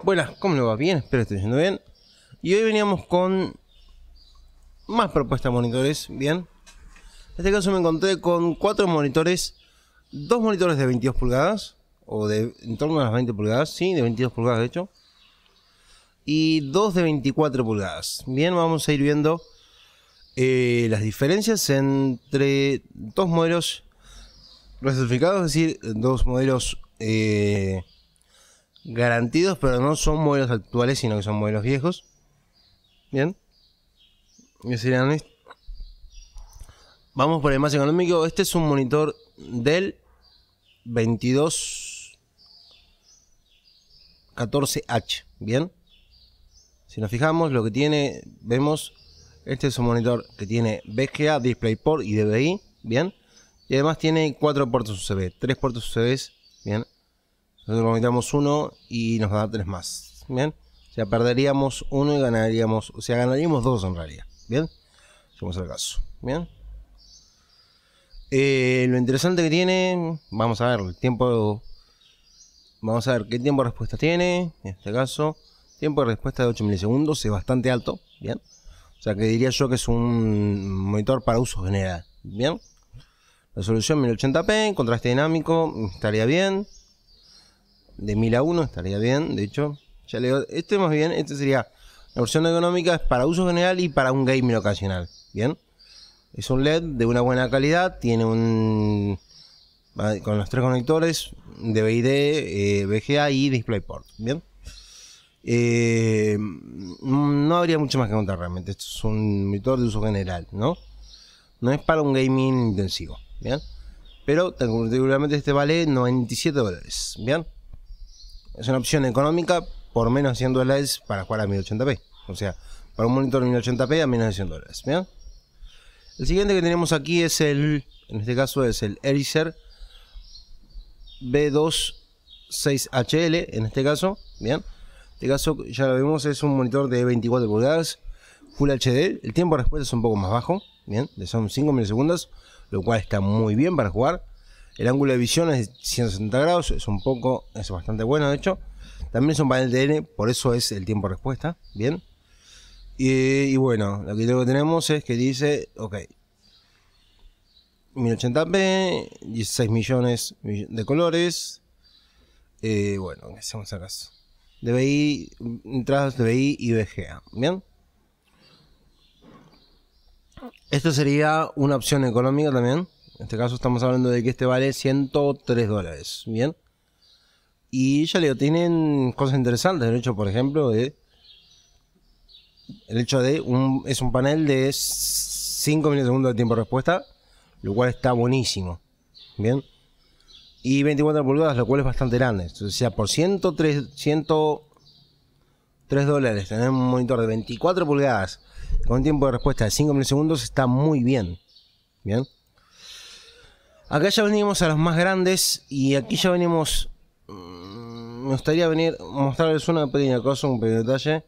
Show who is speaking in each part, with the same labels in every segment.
Speaker 1: Buenas, ¿cómo le va? Bien, espero que esté yendo bien. Y hoy veníamos con más propuestas de monitores, bien. En este caso me encontré con cuatro monitores, dos monitores de 22 pulgadas, o de en torno a las 20 pulgadas, sí, de 22 pulgadas de hecho. Y dos de 24 pulgadas. Bien, vamos a ir viendo eh, las diferencias entre dos modelos clasificados, es decir, dos modelos... Eh, garantidos, pero no son modelos actuales, sino que son modelos viejos. Bien. Vamos por el más económico. Este es un monitor del 22 14H. Bien. Si nos fijamos, lo que tiene, vemos, este es un monitor que tiene VGA, DisplayPort y DVI. Bien. Y además tiene cuatro puertos USB, tres puertos USB. Bien. Nosotros conectamos uno y nos da tres más. ¿Bien? O sea, perderíamos uno y ganaríamos. O sea, ganaríamos dos en realidad. ¿Bien? Vamos el caso. ¿Bien? Eh, lo interesante que tiene. Vamos a ver el tiempo. Vamos a ver qué tiempo de respuesta tiene. En este caso, tiempo de respuesta de 8 milisegundos es bastante alto. Bien. O sea que diría yo que es un monitor para uso general. Bien. Resolución 1080p, contraste dinámico, estaría bien de 1000 a 1, estaría bien, de hecho. Ya le este más bien, este sería la versión económica es para uso general y para un gaming ocasional, ¿bien? Es un LED de una buena calidad, tiene un... Ah, con los tres conectores, de eh, VGA y DisplayPort, ¿bien? Eh, no habría mucho más que contar realmente. Esto es un monitor de uso general, ¿no? No es para un gaming intensivo, ¿bien? Pero particularmente este vale 97 dólares, ¿bien? es una opción económica por menos de 100 dólares para jugar a 1080p. O sea, para un monitor de 1080p a menos de 100 dólares. ¿bien? El siguiente que tenemos aquí es el, en este caso es el Acer B26HL, en este caso, ¿bien? En este caso ya lo vemos, es un monitor de 24 pulgadas, Full HD, el tiempo de respuesta es un poco más bajo, ¿bien? son 5 milisegundos, lo cual está muy bien para jugar. El ángulo de visión es 160 grados, es un poco, es bastante bueno de hecho. También es un panel de por eso es el tiempo respuesta, ¿bien? Y, bueno, lo que luego tenemos es que dice, ok, 1080p, 16 millones de colores. Eh, bueno, ¿qué hacemos acá? DBI, entradas DBI y VGA, ¿bien? Esto sería una opción económica también. En este caso estamos hablando de que este vale 103 dólares, ¿bien? Y ya le tienen cosas interesantes, el hecho, por ejemplo, de... El hecho de... Un, es un panel de 5 milisegundos de tiempo de respuesta, lo cual está buenísimo, ¿bien? Y 24 pulgadas, lo cual es bastante grande. O sea, por 103, dólares, tener un monitor de 24 pulgadas con tiempo de respuesta de 5 milisegundos está muy bien, ¿bien? Acá ya venimos a los más grandes y aquí ya venimos. Mm, me gustaría venir mostrarles una pequeña cosa, un pequeño detalle.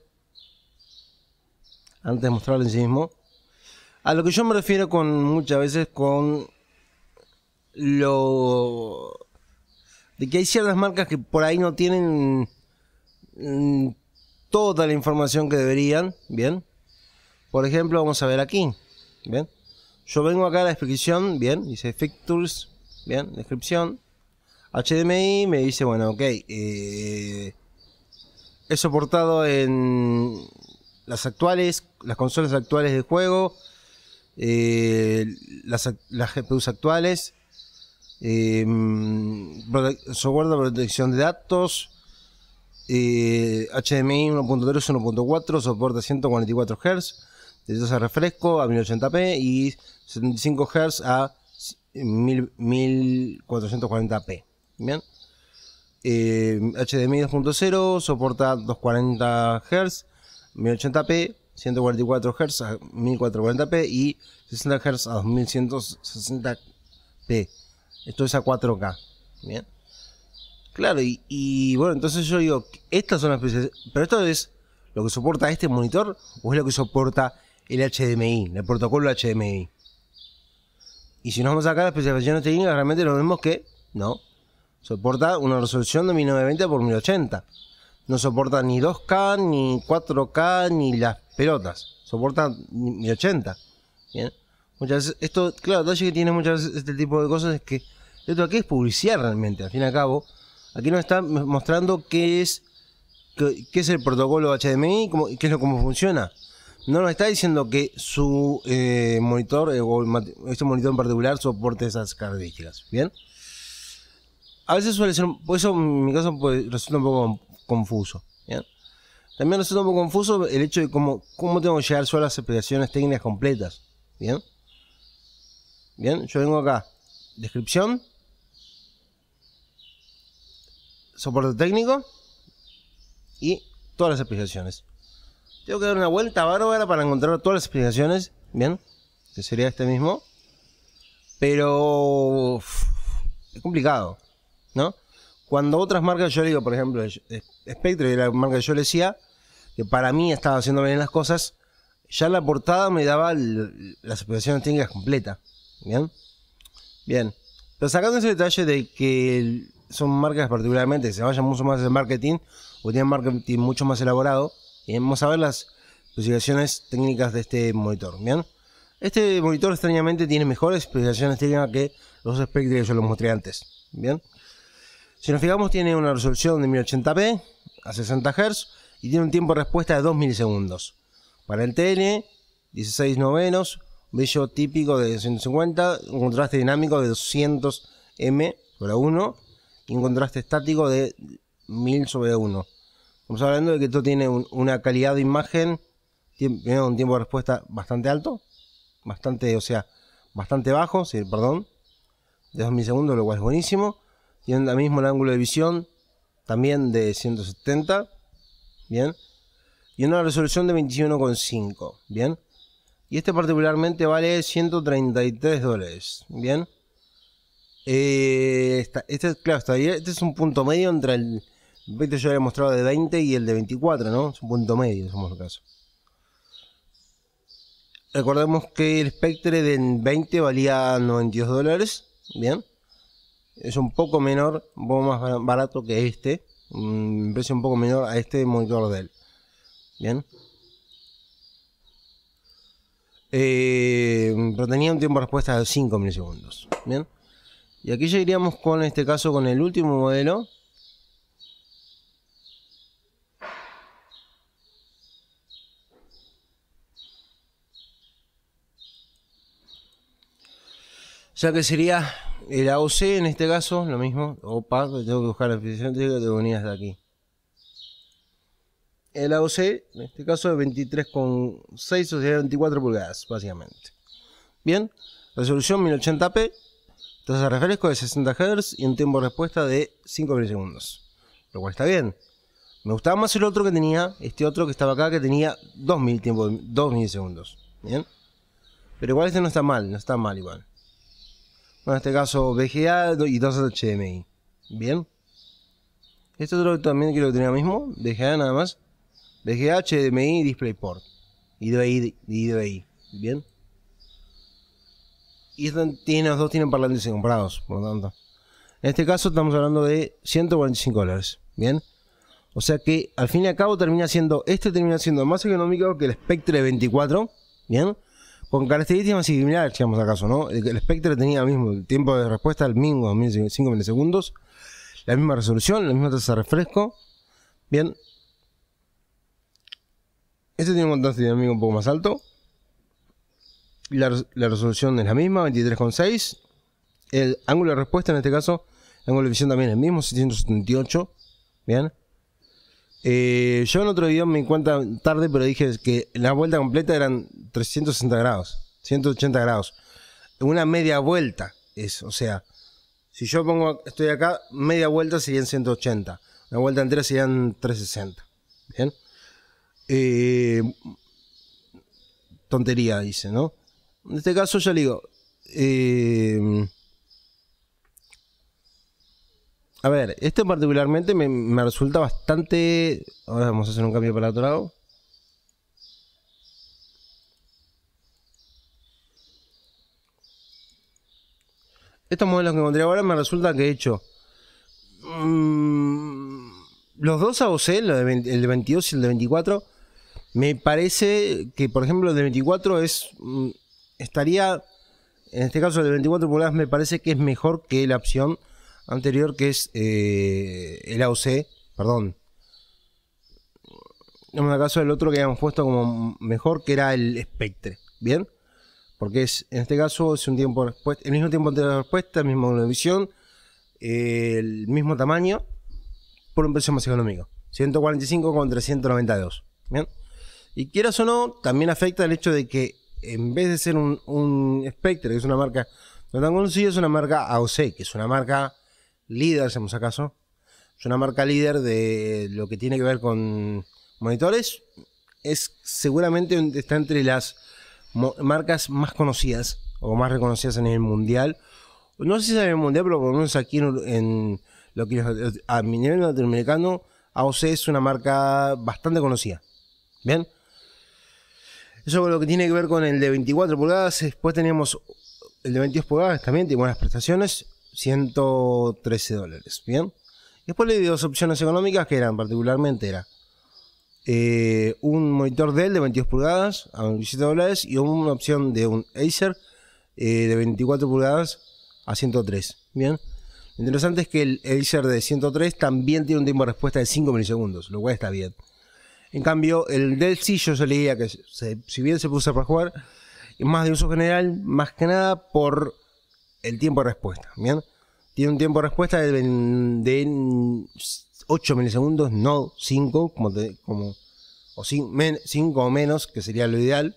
Speaker 1: Antes de mostrarles en sí mismo. A lo que yo me refiero con muchas veces con lo de que hay ciertas marcas que por ahí no tienen mm, toda la información que deberían, ¿bien? Por ejemplo, vamos a ver aquí, ¿bien? Yo vengo acá a la descripción, bien, dice Fixtures, bien, descripción. HDMI me dice, bueno, ok, eh, es soportado en las actuales, las consolas actuales de juego, eh, las, GPUs actuales, eh, de protección de datos, HDMI 1.3, 1.4, soporta 144 Hz de a refresco a 1080p y 75 Hz a 1440p. Bien. HDMI eh, 2.0 soporta 240 Hz, 1080p, 144 Hz a 1440p y 60 Hz a 2160p. Esto es a 4K. Bien. Claro, y, bueno, entonces yo digo, estas son las especies Pero esto es lo que soporta este monitor o es lo que soporta el HDMI, el protocolo HDMI. Y si nos vamos acá a las especificaciones técnicas, realmente lo vemos que no. Soporta una resolución de 1920 x 1080. No soporta ni 2K, ni 4K, ni las pelotas. Soporta 1080. Bien. Muchas esto, claro, detalle que tiene muchas veces este tipo de cosas es que esto aquí es publicidad realmente, al fin y al cabo. Aquí nos está mostrando qué es, qué es el protocolo HDMI, cómo, qué es lo cómo funciona. No, nos está diciendo que su eh, monitor, eh, o este monitor en particular, soporte esas características. ¿Bien? A veces suele ser, por eso en mi caso pues, resulta un poco confuso. ¿bien? También resulta un poco confuso el hecho de cómo, cómo tengo que llegar solo a las explicaciones técnicas completas. ¿Bien? Bien, yo vengo acá. Descripción. Soporte técnico. Y todas las explicaciones. Tengo que dar una vuelta bárbara para encontrar todas las explicaciones, ¿bien? Que sería este mismo. Pero es complicado, ¿no? Cuando otras marcas, yo digo, por ejemplo, Spectre, la marca que yo le decía, que para mí estaba haciendo bien las cosas, ya la portada me daba las explicaciones técnicas completas, ¿bien? Bien. Pero sacando ese detalle de que son marcas particularmente que se vayan mucho más en marketing o tienen marketing mucho más elaborado, y vamos a ver las especificaciones técnicas de este monitor. Bien, este monitor extrañamente tiene mejores especificaciones técnicas que los espectros que yo los mostré antes. Bien, si nos fijamos, tiene una resolución de 1080p a 60 Hz y tiene un tiempo de respuesta de 2 segundos Para el TN, 16 novenos, brillo típico de 150, un contraste dinámico de 200 m sobre 1 y un contraste estático de 1000 sobre 1. Estamos hablando de que esto tiene una calidad de imagen, tiene un tiempo de respuesta bastante alto, bastante, o sea, bastante bajo, perdón, de 2 milisegundos, lo cual es buenísimo. Tiene la mismo el ángulo de visión también de 170, bien, y una resolución de 21,5, bien. Y este particularmente vale 133 dólares, bien. Eh, este, claro, este es un punto medio entre el yo había mostrado de 20 y el de 24, ¿no? Es un punto medio, somos el caso. Recordemos que el Spectre de 20 valía 92 dólares, ¿bien? Es un poco menor, un poco más barato que este, un precio un poco menor a este monitor de él, ¿bien? Eh, pero tenía un tiempo de respuesta de 5 milisegundos, ¿bien? Y aquí ya iríamos con este caso, con el último modelo, Ya que sería el AOC en este caso, lo mismo. Opa, tengo que buscar la definición de unidades de aquí. El AOC, en este caso, de 23,6 o sea, 24 pulgadas, básicamente. Bien, resolución 1080p, entonces de refresco de 60 Hz y un tiempo de respuesta de 5 milisegundos. Lo cual está bien. Me gustaba más el otro que tenía, este otro que estaba acá, que tenía 2000, tiempo, 2 milisegundos. Bien. Pero igual este no está mal, no está mal igual en este caso VGA y dos HDMI. Bien. Este otro también quiero que tenía mismo. VGA nada más. VGA, HDMI, DisplayPort. Y DVI. Y Bien. Y estos los dos tienen parlantes comprados, por lo tanto. En este caso estamos hablando de 145 dólares. Bien. O sea que al fin y al cabo termina siendo, este termina siendo más económico que el Spectre 24. Bien con características similares, digamos acaso, ¿no? El, espectro tenía el mismo tiempo de respuesta el mismo, 5 milisegundos, la misma resolución, la misma tasa de refresco. Bien. Este tiene un contraste dinámico un poco más alto. La, la resolución es la misma, 23,6. El ángulo de respuesta en este caso, el ángulo de visión también es el mismo, 778. Bien. Eh, yo en otro video me cuenta tarde, pero dije que la vuelta completa eran 360 grados, 180 grados. Una media vuelta es, o sea, si yo pongo, estoy acá, media vuelta serían 180, una vuelta entera serían 360. Bien. Eh, tontería, dice, ¿no? En este caso, yo le digo, eh, a ver, este particularmente me, resulta bastante... Ahora vamos a hacer un cambio para otro lado. Estos modelos que encontré ahora me resulta que he hecho... Mm, los dos AOC, el de 22 y el de 24, me parece que, por ejemplo, el de 24 es mm, estaría, en este caso el de 24 pulgadas me parece que es mejor que la opción anterior, que es eh, el AOC, perdón. No el caso el otro que habíamos puesto como mejor, que era el Spectre, ¿bien? Porque es, en este caso es un tiempo de respuesta, el mismo tiempo de respuesta, el mismo de visión, el mismo tamaño, por un precio más económico. 145 contra 392 ¿bien? Y quieras o no, también afecta el hecho de que en vez de ser un, un Spectre, que es una marca no tan conocida, es una marca AOC, que es una marca líder, seamos acaso. Es una marca líder de lo que tiene que ver con monitores. Es seguramente está entre las marcas más conocidas o más reconocidas a nivel mundial. No sé si es a nivel mundial, pero por lo menos aquí en, lo que a mi nivel latinoamericano, AOC es una marca bastante conocida. ¿Bien? Eso es lo que tiene que ver con el de 24 pulgadas. Después teníamos el de 22 pulgadas, también tiene buenas prestaciones. 113 dólares, ¿bien? Después le di dos opciones económicas que eran, particularmente, era eh, un monitor Dell de 22 pulgadas a 27 dólares y una opción de un Acer eh, de 24 pulgadas a 103, ¿bien? Lo interesante es que el Acer de 103 también tiene un tiempo de respuesta de 5 milisegundos, lo cual está bien. En cambio, el Dell sí yo se leía que si bien se puso para jugar, más de uso general, más que nada por el tiempo de respuesta, ¿bien? Tiene un tiempo de respuesta de, 8 milisegundos, no 5, como, como o 5 o menos, que sería lo ideal.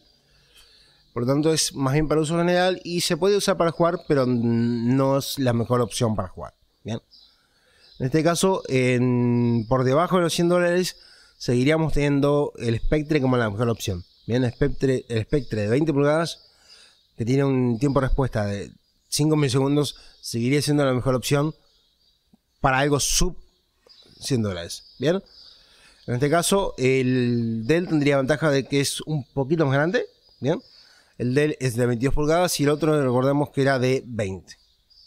Speaker 1: Por lo tanto, es más bien para uso general y se puede usar para jugar, pero no es la mejor opción para jugar. ¿bien? En este caso, en, por debajo de los 100 dólares, seguiríamos teniendo el Spectre como la mejor opción. Bien, el Spectre, el Spectre de 20 pulgadas, que tiene un tiempo de respuesta de 5 milisegundos seguiría siendo la mejor opción para algo sub 100 dólares. Bien. En este caso, el Dell tendría ventaja de que es un poquito más grande. Bien. El Dell es de 22 pulgadas y el otro recordemos que era de 20.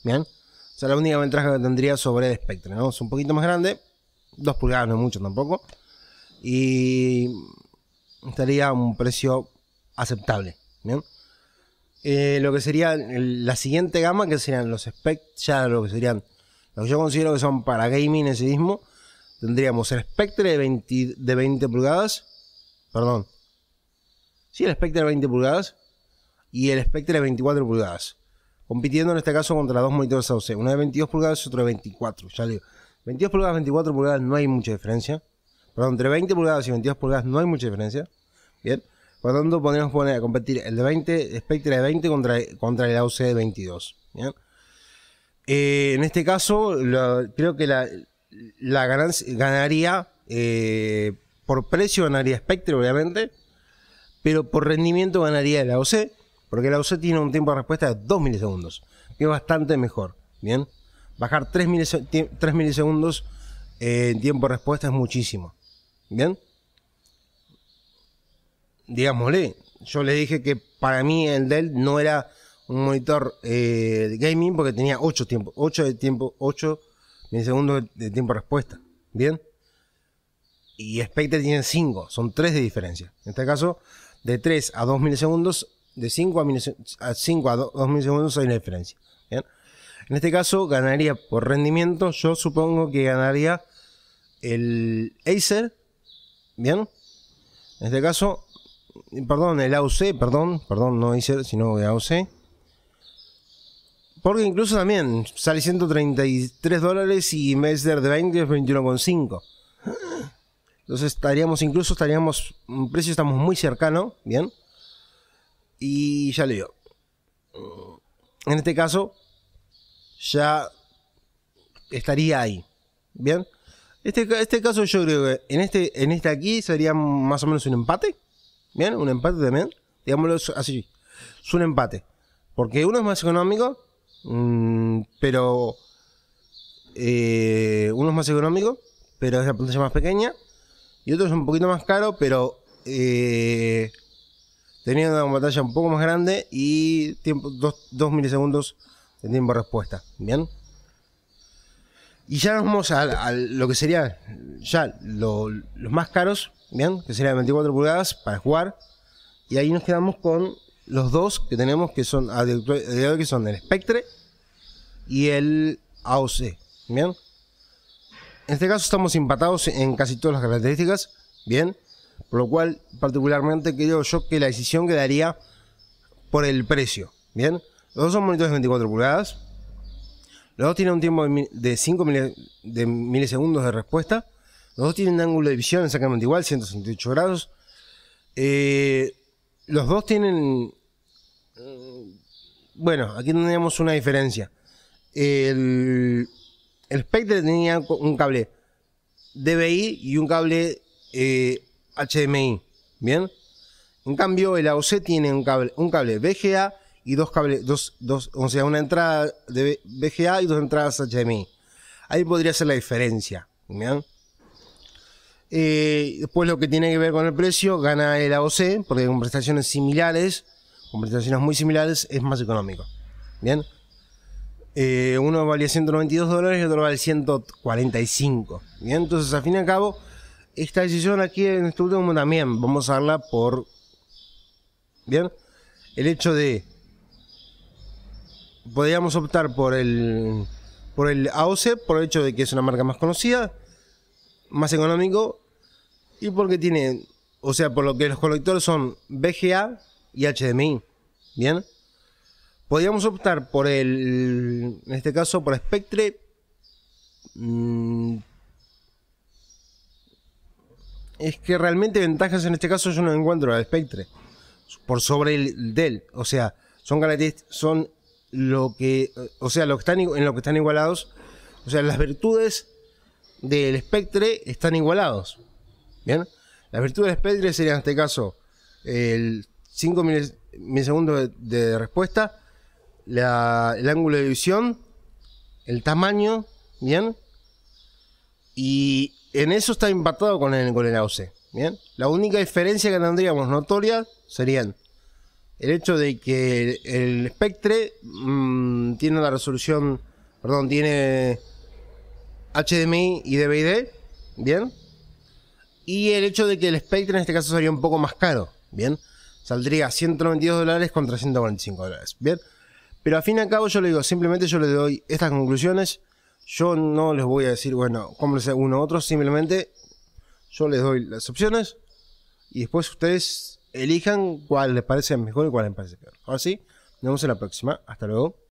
Speaker 1: Bien. O sea, la única ventaja que tendría sobre el Spectre, ¿no? Es un poquito más grande. 2 pulgadas no es mucho tampoco. Y estaría a un precio aceptable. Bien. Eh, lo que sería la siguiente gama, que serían los Spectre, ya lo que serían, lo que yo considero que son para gaming en sí mismo, tendríamos el Spectre de 20, de 20 pulgadas, perdón, sí, el Spectre de 20 pulgadas y el Spectre de 24 pulgadas, compitiendo en este caso contra dos monitores AOC, uno de 22 pulgadas y otro de 24, ya digo, 22 pulgadas, 24 pulgadas no hay mucha diferencia, perdón, entre 20 pulgadas y 22 pulgadas no hay mucha diferencia, bien, por lo tanto, podríamos poner a competir el de 20, Spectre de 20 contra, contra el AUC de 22. ¿bien? Eh, en este caso, creo que la, ganancia, ganaría eh, por precio, ganaría Spectre, obviamente, pero por rendimiento ganaría el AOC, porque el AOC tiene un tiempo de respuesta de 2 milisegundos, que es bastante mejor. Bien, bajar 3, milisegundos eh, en tiempo de respuesta es muchísimo. Bien digámosle. Yo le dije que para mí el Dell no era un monitor eh, gaming porque tenía 8 tiempos, 8 de tiempo, 8 milisegundos de tiempo de respuesta. ¿Bien? Y Spectre tiene 5, son 3 de diferencia. En este caso, de 3 a 2 milisegundos, de 5 a, 5 a 2, milisegundos hay una diferencia. ¿Bien? En este caso, ganaría por rendimiento, yo supongo que ganaría el Acer. ¿Bien? En este caso, perdón, el AUC, perdón, perdón, no dice sino de AUC. Porque incluso también sale 133 dólares y en de 20 es 21,5. Entonces estaríamos, incluso estaríamos, un precio estamos muy cercano, ¿bien? Y ya le digo. En este caso, ya estaría ahí, ¿bien? Este, este caso yo creo que en este, en este aquí sería más o menos un empate. ¿Bien? Un empate también. Digámoslo así. Es un empate. Porque uno es más económico, mm, pero. Eh, uno es más económico, pero es la pantalla más pequeña. Y otro es un poquito más caro, pero. Eh, teniendo una pantalla un poco más grande y tiempo, 2 milisegundos de tiempo de respuesta. ¿Bien? Y ya nos vamos a, lo que sería ya los más caros, ¿bien? Que sería de 24 pulgadas para jugar. Y ahí nos quedamos con los dos que tenemos que son e, e, que son el Spectre y el AOC, ¿bien? En este caso estamos empatados en casi todas las características, ¿bien? Por lo cual, particularmente creo yo que la decisión quedaría por el precio, ¿bien? Los dos son monitores de 24 pulgadas, los dos tienen un tiempo de 5 milisegundos de respuesta, los dos tienen ángulo de visión exactamente igual, 168 grados. Eh, los dos tienen... Eh, bueno, aquí tenemos una diferencia. El, el Spectre tenía un cable dbi y un cable eh, HDMI. ¿Bien? En cambio, el AOC tiene un cable, un cable VGA y dos cables, dos, dos, o sea, una entrada de VGA y dos entradas HDMI. Ahí podría ser la diferencia. ¿Bien? Eh, después lo que tiene que ver con el precio, gana el AOC, porque con prestaciones similares, con prestaciones muy similares, es más económico. Bien. Eh, uno valía 192 dólares y otro vale 145. Bien, entonces al fin y al cabo, esta decisión aquí en este último también vamos a darla por. Bien, el hecho de. Podríamos optar por el. Por el AOC, por el hecho de que es una marca más conocida más económico y porque tiene, o sea, por lo que los colectores son BGA y HDMI. ¿Bien? Podríamos optar por el, en este caso, por Spectre. Mm, es que realmente ventajas en este caso yo no encuentro al Spectre. Por sobre el Dell. O sea, son son lo que, o sea, lo que están, en lo que están igualados. O sea, las virtudes del espectre están igualados. ¿Bien? Las virtudes del espectre serían en este caso el 5 milisegundos de, respuesta, la, el ángulo de visión, el tamaño, ¿bien? Y en eso está impactado con el, con ¿bien? La única diferencia que tendríamos notoria serían el hecho de que el, espectre mm, tiene la resolución, perdón, tiene HDMI y DVD, ¿bien? Y el hecho de que el Spectre en este caso sería un poco más caro, ¿bien? Saldría 192 dólares contra 145 dólares, ¿bien? Pero al fin y al cabo yo le digo, simplemente yo le doy estas conclusiones, yo no les voy a decir, bueno, cómprense uno u otro, simplemente yo les doy las opciones y después ustedes elijan cuál les parece mejor y cuál les parece peor. Ahora sí, nos vemos en la próxima, hasta luego.